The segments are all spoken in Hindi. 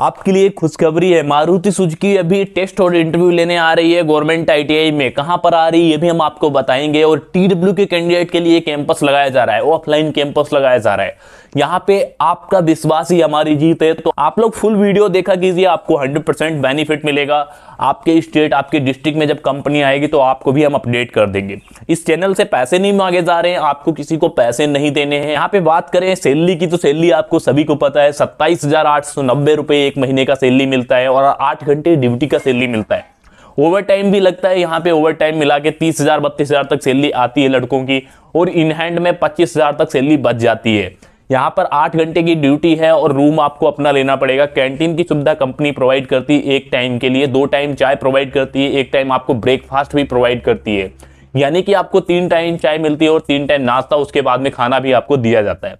आपके लिए खुशखबरी है मारुति सुजुकी अभी टेस्ट और इंटरव्यू लेने आ रही है गवर्नमेंट आईटीआई में कहां पर आ रही है ये भी हम आपको बताएंगे और डब्ल्यू के कैंडिडेट के लिए कैंपस लगाया जा रहा है ऑफलाइन कैंपस लगाया जा रहा है यहाँ पे आपका विश्वास ही हमारी जीत है तो आप लोग फुल वीडियो देखा कीजिए आपको हंड्रेड बेनिफिट मिलेगा आपके स्टेट आपके डिस्ट्रिक्ट में जब कंपनी आएगी तो आपको भी हम अपडेट कर देंगे इस चैनल से पैसे नहीं मांगे जा रहे हैं आपको किसी को पैसे नहीं देने हैं यहाँ पे बात करें सैलरी की तो सैलरी आपको सभी को पता है सत्ताईस हजार आठ सौ नब्बे रुपए एक महीने का सैलरी मिलता है और आठ घंटे ड्यूटी का सैलरी मिलता है ओवर टाइम भी लगता है यहाँ पे ओवर टाइम मिला के तीस हज़ार बत्तीस हज़ार तक सैलरी आती है लड़कों की और इन हैंड में पच्चीस हज़ार तक सैलरी बच जाती है यहाँ पर आठ घंटे की ड्यूटी है और रूम आपको अपना लेना पड़ेगा कैंटीन की सुविधा कंपनी प्रोवाइड करती है एक टाइम के लिए दो टाइम चाय प्रोवाइड करती है एक टाइम आपको ब्रेकफास्ट भी प्रोवाइड करती है यानी कि आपको तीन टाइम चाय मिलती है और तीन टाइम नाश्ता उसके बाद में खाना भी आपको दिया जाता है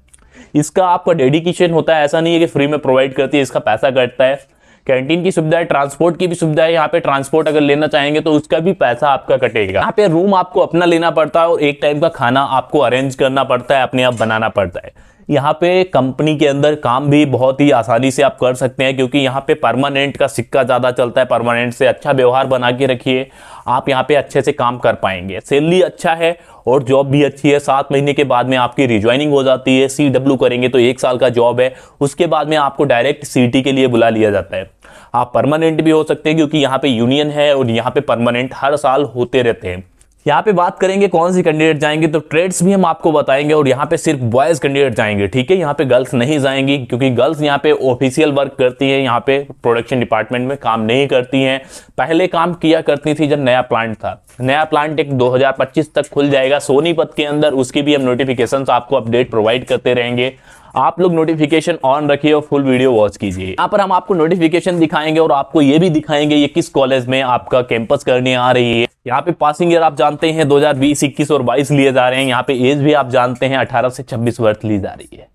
इसका आपका डेडिकेशन होता है ऐसा नहीं है कि फ्री में प्रोवाइड करती है इसका पैसा कटता है कैंटीन की सुविधा है ट्रांसपोर्ट की भी सुविधा है यहाँ पे ट्रांसपोर्ट अगर लेना चाहेंगे तो उसका भी पैसा आपका कटेगा यहाँ पे रूम आपको अपना लेना पड़ता है और एक टाइम का खाना आपको अरेंज करना पड़ता है अपने आप बनाना पड़ता है यहाँ पे कंपनी के अंदर काम भी बहुत ही आसानी से आप कर सकते हैं क्योंकि यहाँ पे परमानेंट का सिक्का ज़्यादा चलता है परमानेंट से अच्छा व्यवहार बना के रखिए आप यहाँ पे अच्छे से काम कर पाएंगे सैलरी अच्छा है और जॉब भी अच्छी है सात महीने के बाद में आपकी रिज्वाइनिंग हो जाती है सी डब्ल्यू करेंगे तो एक साल का जॉब है उसके बाद में आपको डायरेक्ट सी के लिए बुला लिया जाता है आप परमानेंट भी हो सकते हैं क्योंकि यहाँ पे यूनियन है और यहाँ पे परमानेंट हर साल होते रहते हैं यहाँ पे बात करेंगे कौन सी कैंडिडेट जाएंगे तो ट्रेड्स भी हम आपको बताएंगे और यहाँ पे सिर्फ बॉयज कैंडिडेट जाएंगे ठीक है यहाँ पे गर्ल्स नहीं जाएंगी क्योंकि गर्ल्स यहाँ पे ऑफिशियल वर्क करती है यहाँ पे प्रोडक्शन डिपार्टमेंट में काम नहीं करती हैं पहले काम किया करती थी जब नया प्लांट था नया प्लांट एक 2025 तक खुल जाएगा सोनीपत के अंदर उसकी भी हम नोटिफिकेशन आपको अपडेट प्रोवाइड करते रहेंगे आप लोग नोटिफिकेशन ऑन रखिए और फुल वीडियो वॉच कीजिए यहाँ पर हम आपको नोटिफिकेशन दिखाएंगे और आपको ये भी दिखाएंगे ये किस कॉलेज में आपका कैंपस करने आ रही है यहाँ पे पासिंग ईयर आप जानते हैं 2020, हजार और 22 लिए जा रहे हैं यहाँ पे एज भी आप जानते हैं 18 से 26 वर्ष ली जा रही है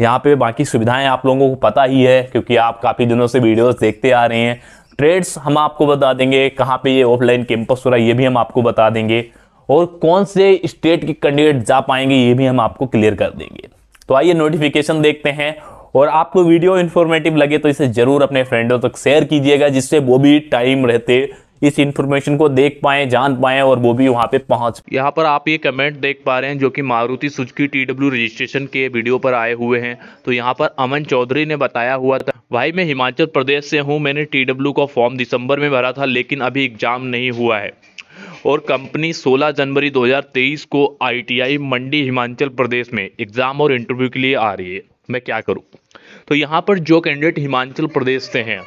यहाँ पे बाकी सुविधाएं आप लोगों को पता ही है क्योंकि आप काफ़ी दिनों से वीडियोस देखते आ रहे हैं ट्रेड्स हम आपको बता देंगे कहाँ पे ये ऑफलाइन कैंपस हो रहा है ये भी हम आपको बता देंगे और कौन से स्टेट के कैंडिडेट जा पाएंगे ये भी हम आपको क्लियर कर देंगे तो आइए नोटिफिकेशन देखते हैं और आपको वीडियो इन्फॉर्मेटिव लगे तो इसे जरूर अपने फ्रेंडों तक शेयर कीजिएगा जिससे वो भी टाइम रहते इस इन्फॉर्मेशन को देख पाए जान पाए और वो भी वहाँ पे पहुँच यहाँ पर आप ये कमेंट देख पा रहे हैं जो कि मारुति सुजुकी टी रजिस्ट्रेशन के वीडियो पर आए हुए हैं तो यहाँ पर अमन चौधरी ने बताया हुआ था भाई मैं हिमाचल प्रदेश से हूँ मैंने टी का फॉर्म दिसंबर में भरा था लेकिन अभी एग्जाम नहीं हुआ है और कंपनी 16 जनवरी 2023 को आईटीआई मंडी हिमाचल प्रदेश में एग्ज़ाम और इंटरव्यू के लिए आ रही है मैं क्या करूं तो यहाँ पर जो कैंडिडेट हिमाचल प्रदेश से हैं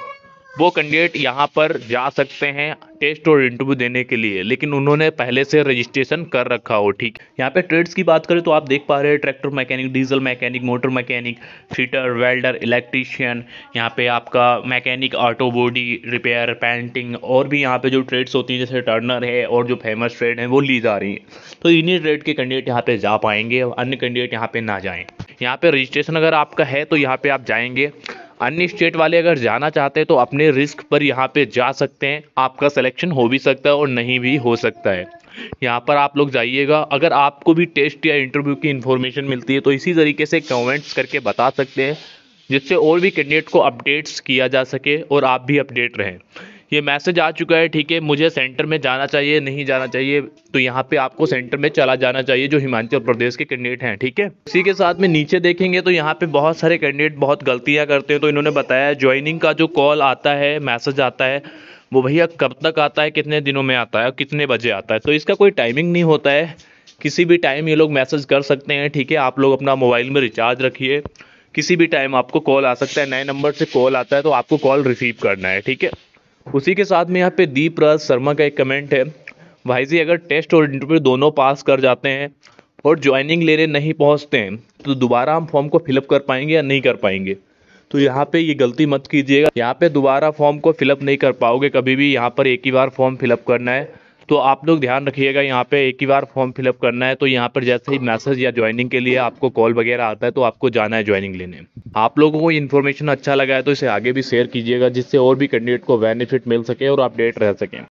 वो कैंडिडेट यहाँ पर जा सकते हैं टेस्ट और इंटरव्यू देने के लिए लेकिन उन्होंने पहले से रजिस्ट्रेशन कर रखा हो ठीक यहाँ पे ट्रेड्स की बात करें तो आप देख पा रहे हैं tractor mechanic diesel mechanic motor mechanic fitter welder electrician यहाँ पे आपका mechanic auto body repair painting और भी यहाँ पे जो ट्रेड्स होती हैं जैसे टर्नर है और जो फेमस ट्रेड हैं वो ली जा रही हैं तो इन्हीं ट्रेड के कैंडिडेट यहाँ पर जा पाएंगे अन्य कैंडिडेट यहाँ पर ना जाएँ यहाँ पर रजिस्ट्रेशन अगर आपका है तो यहाँ पर आप जाएँगे अन्य स्टेट वाले अगर जाना चाहते हैं तो अपने रिस्क पर यहाँ पे जा सकते हैं आपका सिलेक्शन हो भी सकता है और नहीं भी हो सकता है यहाँ पर आप लोग जाइएगा अगर आपको भी टेस्ट या इंटरव्यू की इन्फॉर्मेशन मिलती है तो इसी तरीके से कमेंट्स करके बता सकते हैं जिससे और भी कैंडिडेट को अपडेट्स किया जा सके और आप भी अपडेट रहें ये मैसेज आ चुका है ठीक है मुझे सेंटर में जाना चाहिए नहीं जाना चाहिए तो यहाँ पे आपको सेंटर में चला जाना चाहिए जो हिमाचल प्रदेश के कैंडिडेट हैं ठीक है इसी के साथ में नीचे देखेंगे तो यहाँ पे बहुत सारे कैंडिडेट बहुत गलतियाँ करते हैं तो इन्होंने बताया ज्वाइनिंग का जो कॉल आता है मैसेज आता है वो भैया कब तक आता है कितने दिनों में आता है और कितने बजे आता है तो इसका कोई टाइमिंग नहीं होता है किसी भी टाइम ये लोग मैसेज कर सकते हैं ठीक है आप लोग अपना मोबाइल में रिचार्ज रखिए किसी भी टाइम आपको कॉल आ सकता है नए नंबर से कॉल आता है तो आपको कॉल रिसीव करना है ठीक है उसी के साथ में यहाँ पे दीप राज शर्मा का एक कमेंट है भाई जी अगर टेस्ट और इंटरव्यू दोनों पास कर जाते हैं और ज्वाइनिंग लेने नहीं पहुँचते हैं तो दोबारा हम फॉर्म को फिलअप कर पाएंगे या नहीं कर पाएंगे तो यहाँ पे ये गलती मत कीजिएगा यहाँ पे दोबारा फॉर्म को फिलअप नहीं कर पाओगे कभी भी यहाँ पर एक ही बार फॉर्म फिलअप करना है तो आप लोग ध्यान रखिएगा यहाँ पे एक ही बार फॉर्म फिलअप करना है तो यहाँ पर जैसे ही मैसेज या ज्वाइनिंग के लिए आपको कॉल वगैरह आता है तो आपको जाना है ज्वाइनिंग लेने आप लोगों को इन्फॉर्मेशन अच्छा लगा है तो इसे आगे भी शेयर कीजिएगा जिससे और भी कैंडिडेट को बेनिफिट मिल सके और अपडेट रह सकें